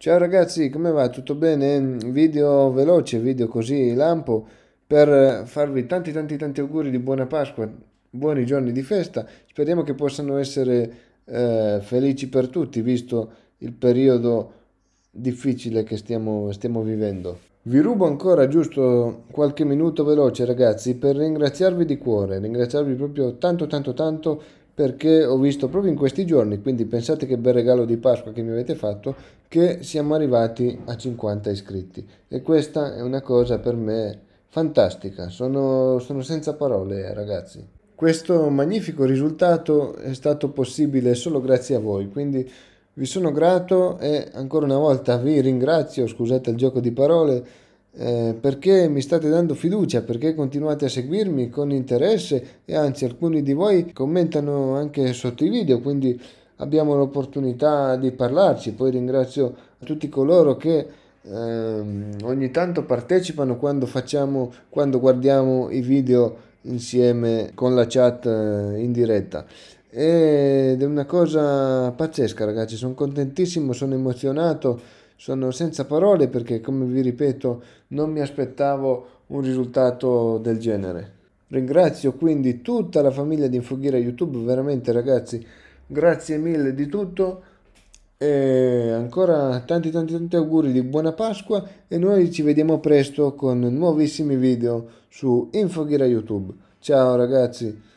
Ciao ragazzi, come va? Tutto bene? Video veloce, video così lampo per farvi tanti tanti tanti auguri di buona Pasqua, buoni giorni di festa. Speriamo che possano essere eh, felici per tutti visto il periodo difficile che stiamo, stiamo vivendo. Vi rubo ancora giusto qualche minuto veloce ragazzi per ringraziarvi di cuore, ringraziarvi proprio tanto tanto tanto perché ho visto proprio in questi giorni, quindi pensate che bel regalo di Pasqua che mi avete fatto, che siamo arrivati a 50 iscritti e questa è una cosa per me fantastica, sono, sono senza parole eh, ragazzi. Questo magnifico risultato è stato possibile solo grazie a voi, quindi vi sono grato e ancora una volta vi ringrazio, scusate il gioco di parole eh, perché mi state dando fiducia, perché continuate a seguirmi con interesse e anzi alcuni di voi commentano anche sotto i video, quindi abbiamo l'opportunità di parlarci. Poi ringrazio tutti coloro che ehm, ogni tanto partecipano quando facciamo, quando guardiamo i video insieme con la chat eh, in diretta ed è una cosa pazzesca ragazzi sono contentissimo sono emozionato sono senza parole perché, come vi ripeto, non mi aspettavo un risultato del genere. Ringrazio quindi tutta la famiglia di Infoghiera YouTube, veramente ragazzi, grazie mille di tutto e ancora tanti tanti tanti auguri di buona Pasqua e noi ci vediamo presto con nuovissimi video su Infoghiera YouTube. Ciao ragazzi!